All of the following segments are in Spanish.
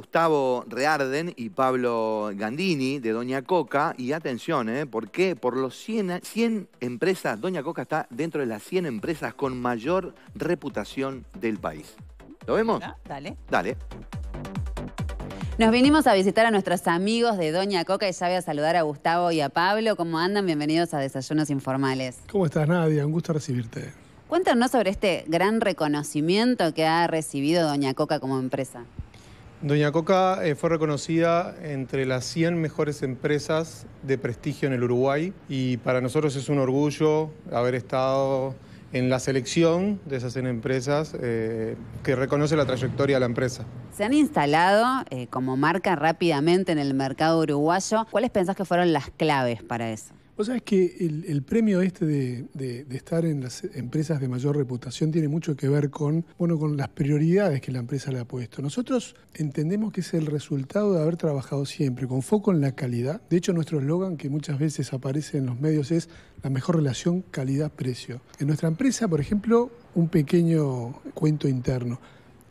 Gustavo Rearden y Pablo Gandini de Doña Coca. Y atención, ¿eh? porque por los 100, 100 empresas, Doña Coca está dentro de las 100 empresas con mayor reputación del país. ¿Lo vemos? Dale. Dale. Nos vinimos a visitar a nuestros amigos de Doña Coca y ya voy a saludar a Gustavo y a Pablo. ¿Cómo andan? Bienvenidos a Desayunos Informales. ¿Cómo estás, Nadia? Un gusto recibirte. Cuéntanos sobre este gran reconocimiento que ha recibido Doña Coca como empresa. Doña Coca eh, fue reconocida entre las 100 mejores empresas de prestigio en el Uruguay y para nosotros es un orgullo haber estado en la selección de esas 100 empresas eh, que reconoce la trayectoria de la empresa. Se han instalado eh, como marca rápidamente en el mercado uruguayo. ¿Cuáles pensás que fueron las claves para eso? sea es que el, premio este de, de, estar en las empresas de mayor reputación tiene mucho que ver con, bueno, con las prioridades que la empresa le ha puesto. Nosotros entendemos que es el resultado de haber trabajado siempre con foco en la calidad. De hecho, nuestro eslogan que muchas veces aparece en los medios es la mejor relación calidad-precio. En nuestra empresa, por ejemplo, un pequeño cuento interno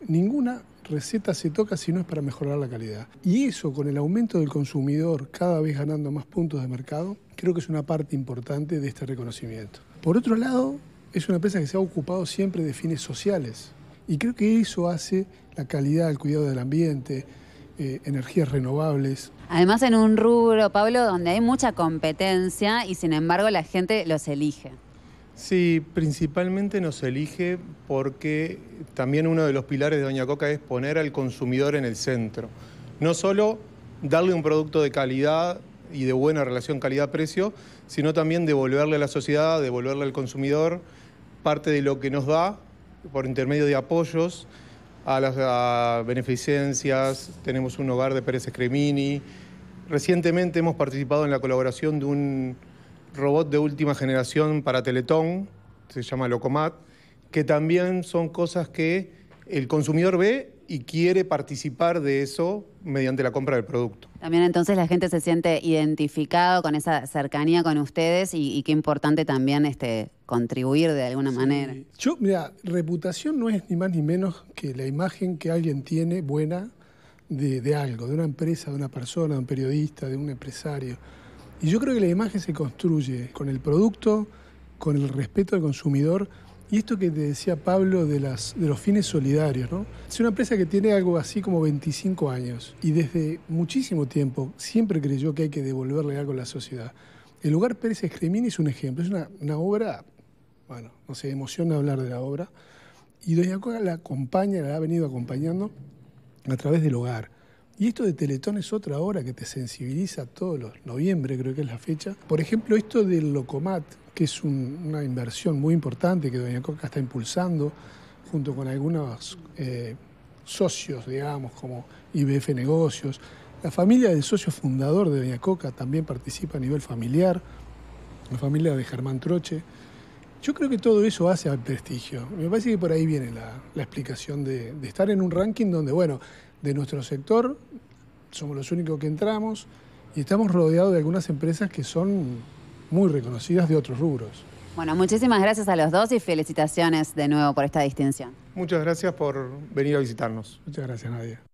ninguna receta se toca si no es para mejorar la calidad. Y eso con el aumento del consumidor cada vez ganando más puntos de mercado, creo que es una parte importante de este reconocimiento. Por otro lado, es una empresa que se ha ocupado siempre de fines sociales. Y creo que eso hace la calidad, el cuidado del ambiente, eh, energías renovables. Además, en un rubro, Pablo, donde hay mucha competencia y sin embargo la gente los elige. Sí, principalmente nos elige porque también uno de los pilares de Doña Coca es poner al consumidor en el centro. No solo darle un producto de calidad y de buena relación calidad-precio, sino también devolverle a la sociedad, devolverle al consumidor parte de lo que nos da por intermedio de apoyos a las beneficencias. Tenemos un hogar de Pérez Cremini. Recientemente hemos participado en la colaboración de un robot de última generación para Teletón, se llama Locomat, que también son cosas que el consumidor ve y quiere participar de eso mediante la compra del producto. También entonces la gente se siente identificado con esa cercanía con ustedes y, qué importante también este, contribuir de alguna manera. Yo, mira, reputación no es ni más ni menos que la imagen que alguien tiene buena de algo, de una empresa, de una persona, de un periodista, de un empresario. Y yo creo que la imagen se construye con el producto, con el respeto al consumidor y esto que te decía Pablo de, las, de los fines solidarios, ¿no? Es una empresa que tiene algo así como 25 años y desde muchísimo tiempo siempre creyó que hay que devolverle algo a la sociedad. El lugar Pérez Escremín es un ejemplo, es una, obra, bueno, no se sé, emociona hablar de la obra, y Doña Coca la acompaña, la ha venido acompañando a través del hogar, y esto de Teletón es otra hora que te sensibiliza todos los noviembre, creo que es la fecha. Por ejemplo, esto del Locomat, que es una inversión muy importante que Doña Coca está impulsando junto con algunos eh, socios, digamos, como IBF Negocios. La familia del socio fundador de Doña Coca también participa a nivel familiar, la familia de Germán Troche. Yo creo que todo eso hace al prestigio. Me parece que por ahí viene la, explicación de, de estar en un ranking donde, bueno, de nuestro sector, somos los únicos que entramos y estamos rodeados de algunas empresas que son muy reconocidas de otros rubros. Bueno, muchísimas gracias a los dos y felicitaciones de nuevo por esta distinción. Muchas gracias por venir a visitarnos. Muchas gracias, Nadia.